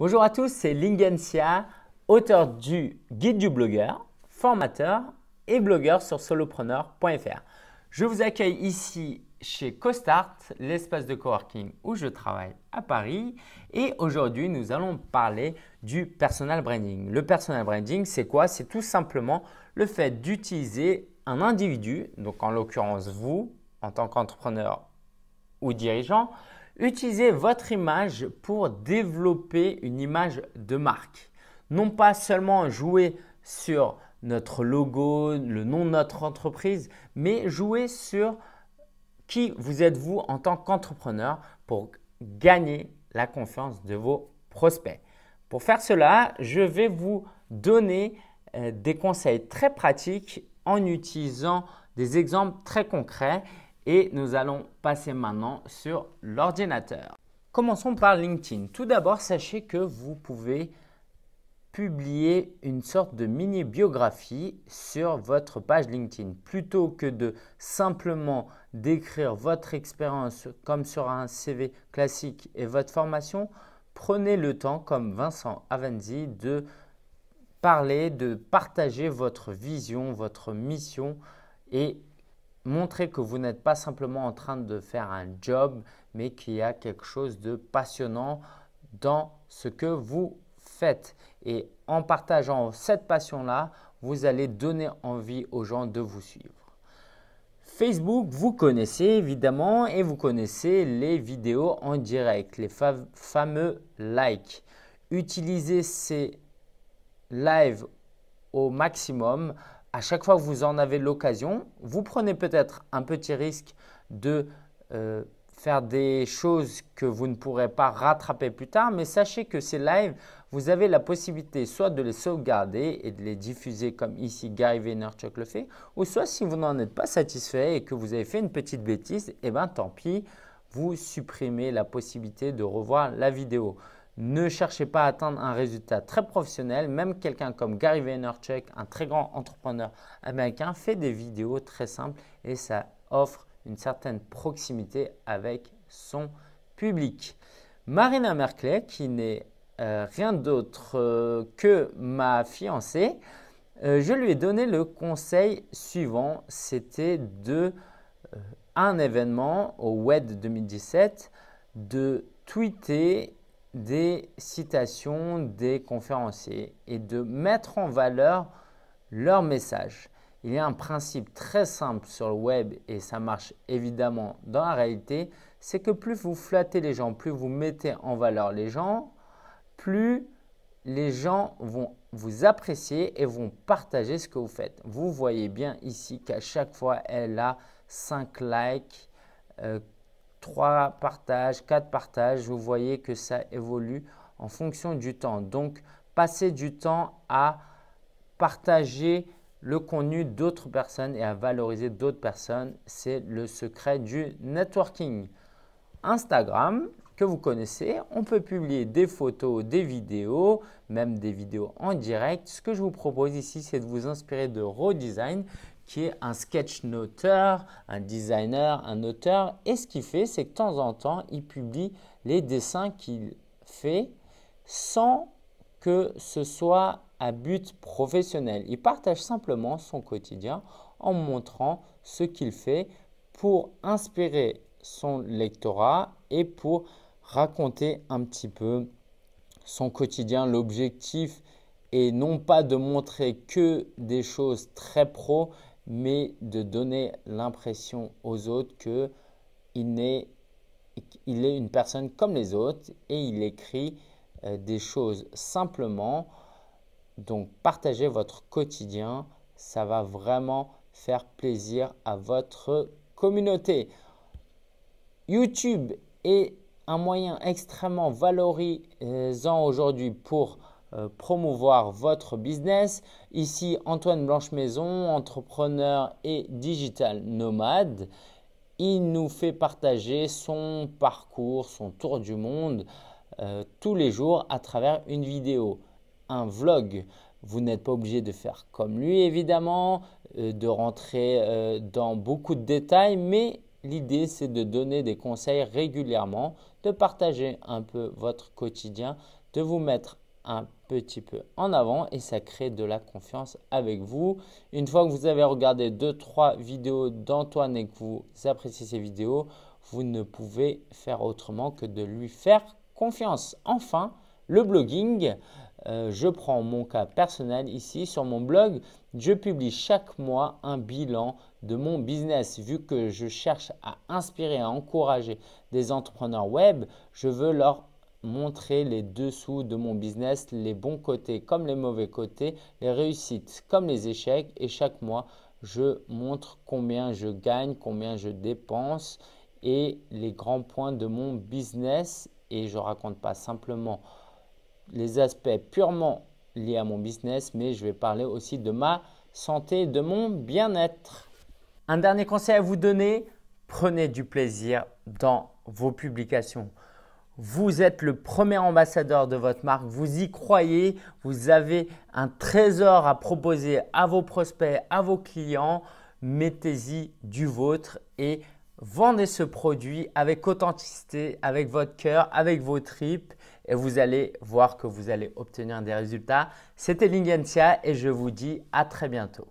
Bonjour à tous, c'est Lingensia, auteur du guide du blogueur, formateur et blogueur sur solopreneur.fr. Je vous accueille ici chez Costart, l'espace de coworking où je travaille à Paris. Et aujourd'hui, nous allons parler du personal branding. Le personal branding, c'est quoi C'est tout simplement le fait d'utiliser un individu, donc en l'occurrence vous, en tant qu'entrepreneur ou dirigeant, Utilisez votre image pour développer une image de marque. Non pas seulement jouer sur notre logo, le nom de notre entreprise, mais jouer sur qui vous êtes vous en tant qu'entrepreneur pour gagner la confiance de vos prospects. Pour faire cela, je vais vous donner euh, des conseils très pratiques en utilisant des exemples très concrets et nous allons passer maintenant sur l'ordinateur. Commençons par LinkedIn. Tout d'abord, sachez que vous pouvez publier une sorte de mini biographie sur votre page LinkedIn. Plutôt que de simplement décrire votre expérience comme sur un CV classique et votre formation, prenez le temps, comme Vincent Avanzi, de parler, de partager votre vision, votre mission et montrer que vous n'êtes pas simplement en train de faire un job, mais qu'il y a quelque chose de passionnant dans ce que vous faites. Et en partageant cette passion-là, vous allez donner envie aux gens de vous suivre. Facebook, vous connaissez évidemment et vous connaissez les vidéos en direct, les fameux likes. Utilisez ces lives au maximum à chaque fois que vous en avez l'occasion, vous prenez peut-être un petit risque de euh, faire des choses que vous ne pourrez pas rattraper plus tard, mais sachez que ces lives, vous avez la possibilité soit de les sauvegarder et de les diffuser comme ici Guy Vaynerchuk le fait, ou soit si vous n'en êtes pas satisfait et que vous avez fait une petite bêtise, eh bien tant pis, vous supprimez la possibilité de revoir la vidéo. Ne cherchez pas à atteindre un résultat très professionnel. Même quelqu'un comme Gary Vaynerchuk, un très grand entrepreneur américain, fait des vidéos très simples et ça offre une certaine proximité avec son public. Marina Merkley, qui n'est euh, rien d'autre euh, que ma fiancée, euh, je lui ai donné le conseil suivant. C'était de un événement au WED 2017 de tweeter des citations des conférenciers et de mettre en valeur leur message. Il y a un principe très simple sur le web et ça marche évidemment dans la réalité, c'est que plus vous flattez les gens, plus vous mettez en valeur les gens, plus les gens vont vous apprécier et vont partager ce que vous faites. Vous voyez bien ici qu'à chaque fois, elle a 5 likes, euh, 3 partages, 4 partages, vous voyez que ça évolue en fonction du temps. Donc, passer du temps à partager le contenu d'autres personnes et à valoriser d'autres personnes. C'est le secret du networking. Instagram, que vous connaissez, on peut publier des photos, des vidéos, même des vidéos en direct. Ce que je vous propose ici, c'est de vous inspirer de Redesign qui est un sketch sketchnoteur, un designer, un auteur. Et ce qu'il fait, c'est que de temps en temps, il publie les dessins qu'il fait sans que ce soit à but professionnel. Il partage simplement son quotidien en montrant ce qu'il fait pour inspirer son lectorat et pour raconter un petit peu son quotidien. L'objectif est non pas de montrer que des choses très pro, mais de donner l'impression aux autres qu'il est, une personne comme les autres et il écrit euh, des choses simplement. Donc partagez votre quotidien, ça va vraiment faire plaisir à votre communauté. YouTube est un moyen extrêmement valorisant aujourd'hui pour euh, promouvoir votre business. Ici, Antoine Blanchemaison entrepreneur et digital nomade. Il nous fait partager son parcours, son tour du monde euh, tous les jours à travers une vidéo, un vlog. Vous n'êtes pas obligé de faire comme lui, évidemment, euh, de rentrer dans beaucoup de détails, mais l'idée, c'est de donner des conseils régulièrement, de partager un peu votre quotidien, de vous mettre un petit peu en avant et ça crée de la confiance avec vous. Une fois que vous avez regardé deux trois vidéos d'Antoine et que vous appréciez ces vidéos, vous ne pouvez faire autrement que de lui faire confiance. Enfin, le blogging. Euh, je prends mon cas personnel ici sur mon blog. Je publie chaque mois un bilan de mon business. Vu que je cherche à inspirer, à encourager des entrepreneurs web, je veux leur montrer les dessous de mon business, les bons côtés comme les mauvais côtés, les réussites comme les échecs. Et chaque mois, je montre combien je gagne, combien je dépense et les grands points de mon business. Et je raconte pas simplement les aspects purement liés à mon business, mais je vais parler aussi de ma santé, de mon bien-être. Un dernier conseil à vous donner, prenez du plaisir dans vos publications vous êtes le premier ambassadeur de votre marque, vous y croyez, vous avez un trésor à proposer à vos prospects, à vos clients, mettez-y du vôtre et vendez ce produit avec authenticité, avec votre cœur, avec vos tripes et vous allez voir que vous allez obtenir des résultats. C'était Lingentia et je vous dis à très bientôt.